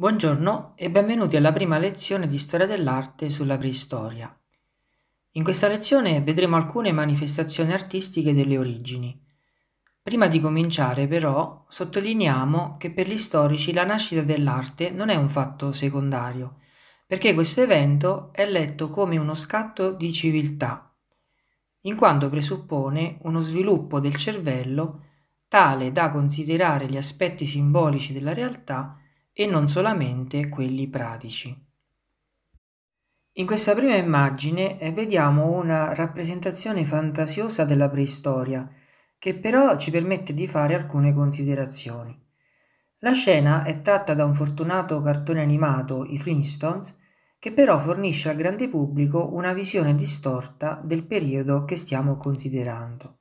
Buongiorno e benvenuti alla prima lezione di storia dell'arte sulla preistoria. In questa lezione vedremo alcune manifestazioni artistiche delle origini. Prima di cominciare però sottolineiamo che per gli storici la nascita dell'arte non è un fatto secondario, perché questo evento è letto come uno scatto di civiltà, in quanto presuppone uno sviluppo del cervello tale da considerare gli aspetti simbolici della realtà e non solamente quelli pratici. In questa prima immagine eh, vediamo una rappresentazione fantasiosa della preistoria, che però ci permette di fare alcune considerazioni. La scena è tratta da un fortunato cartone animato, i Flintstones, che però fornisce al grande pubblico una visione distorta del periodo che stiamo considerando.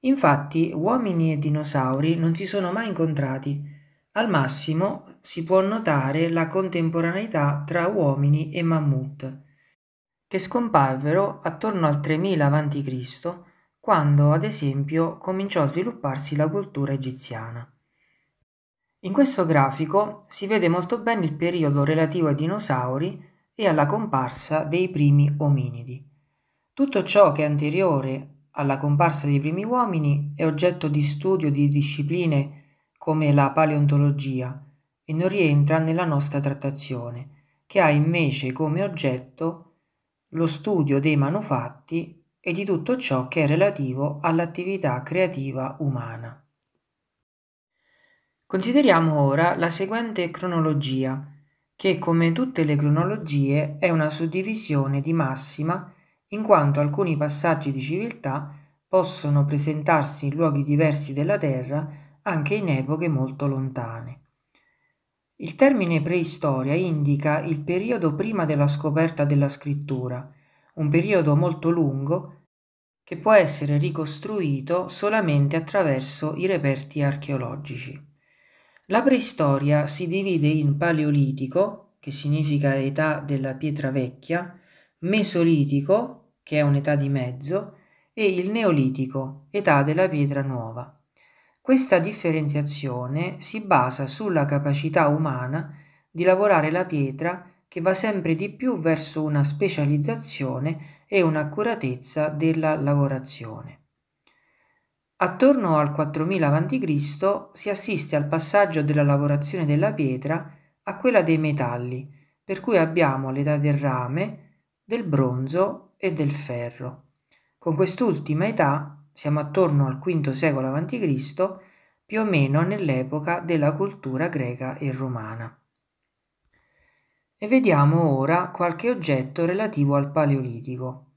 Infatti, uomini e dinosauri non si sono mai incontrati, al massimo si può notare la contemporaneità tra uomini e mammut, che scomparvero attorno al 3000 a.C., quando ad esempio cominciò a svilupparsi la cultura egiziana. In questo grafico si vede molto bene il periodo relativo ai dinosauri e alla comparsa dei primi ominidi. Tutto ciò che è anteriore alla comparsa dei primi uomini è oggetto di studio di discipline come la paleontologia, e non rientra nella nostra trattazione, che ha invece come oggetto lo studio dei manufatti e di tutto ciò che è relativo all'attività creativa umana. Consideriamo ora la seguente cronologia, che come tutte le cronologie è una suddivisione di massima in quanto alcuni passaggi di civiltà possono presentarsi in luoghi diversi della Terra anche in epoche molto lontane. Il termine preistoria indica il periodo prima della scoperta della scrittura, un periodo molto lungo che può essere ricostruito solamente attraverso i reperti archeologici. La preistoria si divide in paleolitico, che significa età della pietra vecchia, mesolitico, che è un'età di mezzo, e il neolitico, età della pietra nuova. Questa differenziazione si basa sulla capacità umana di lavorare la pietra che va sempre di più verso una specializzazione e un'accuratezza della lavorazione. Attorno al 4000 a.C. si assiste al passaggio della lavorazione della pietra a quella dei metalli, per cui abbiamo l'età del rame, del bronzo e del ferro. Con quest'ultima età siamo attorno al V secolo a.C., più o meno nell'epoca della cultura greca e romana. E vediamo ora qualche oggetto relativo al Paleolitico.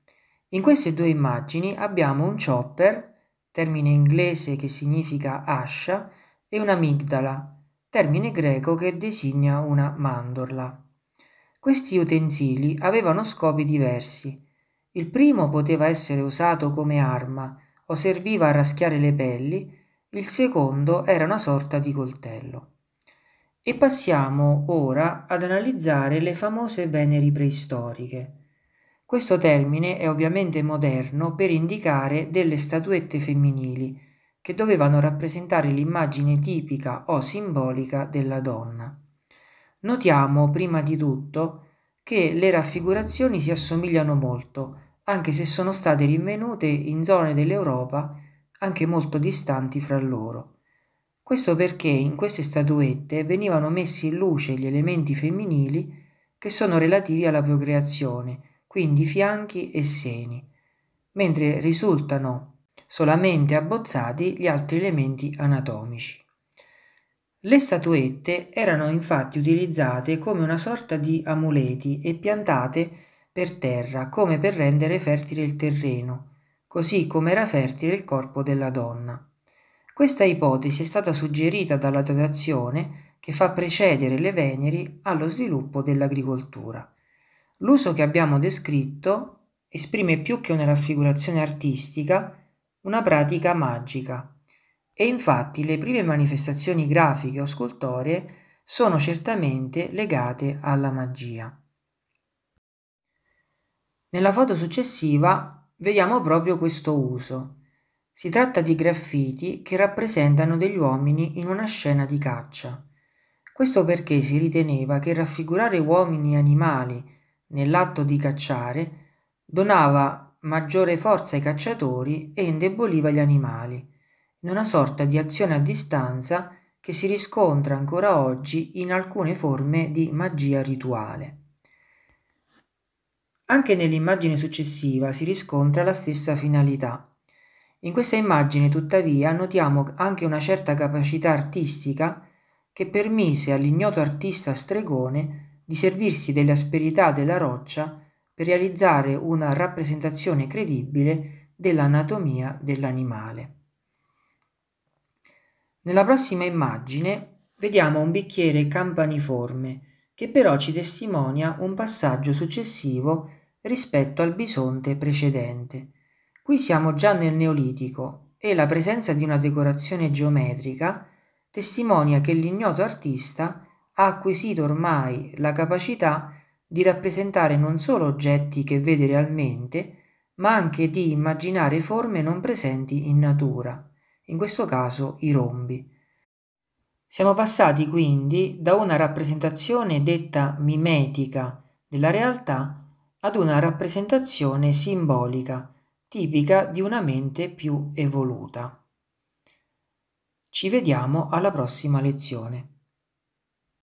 In queste due immagini abbiamo un chopper, termine inglese che significa ascia, e un'amigdala, termine greco che designa una mandorla. Questi utensili avevano scopi diversi. Il primo poteva essere usato come arma, o serviva a raschiare le pelli, il secondo era una sorta di coltello. E passiamo ora ad analizzare le famose Veneri preistoriche. Questo termine è ovviamente moderno per indicare delle statuette femminili che dovevano rappresentare l'immagine tipica o simbolica della donna. Notiamo prima di tutto che le raffigurazioni si assomigliano molto, anche se sono state rinvenute in zone dell'Europa anche molto distanti fra loro. Questo perché in queste statuette venivano messi in luce gli elementi femminili che sono relativi alla procreazione, quindi fianchi e seni, mentre risultano solamente abbozzati gli altri elementi anatomici. Le statuette erano infatti utilizzate come una sorta di amuleti e piantate per terra come per rendere fertile il terreno, così come era fertile il corpo della donna. Questa ipotesi è stata suggerita dalla datazione che fa precedere le Veneri allo sviluppo dell'agricoltura. L'uso che abbiamo descritto esprime più che una raffigurazione artistica una pratica magica e infatti le prime manifestazioni grafiche o scultoree sono certamente legate alla magia. Nella foto successiva vediamo proprio questo uso. Si tratta di graffiti che rappresentano degli uomini in una scena di caccia. Questo perché si riteneva che raffigurare uomini e animali nell'atto di cacciare donava maggiore forza ai cacciatori e indeboliva gli animali, in una sorta di azione a distanza che si riscontra ancora oggi in alcune forme di magia rituale. Anche nell'immagine successiva si riscontra la stessa finalità. In questa immagine, tuttavia, notiamo anche una certa capacità artistica che permise all'ignoto artista stregone di servirsi delle asperità della roccia per realizzare una rappresentazione credibile dell'anatomia dell'animale. Nella prossima immagine vediamo un bicchiere campaniforme che però ci testimonia un passaggio successivo rispetto al bisonte precedente. Qui siamo già nel Neolitico e la presenza di una decorazione geometrica testimonia che l'ignoto artista ha acquisito ormai la capacità di rappresentare non solo oggetti che vede realmente, ma anche di immaginare forme non presenti in natura, in questo caso i rombi. Siamo passati quindi da una rappresentazione detta mimetica della realtà ad una rappresentazione simbolica, tipica di una mente più evoluta. Ci vediamo alla prossima lezione.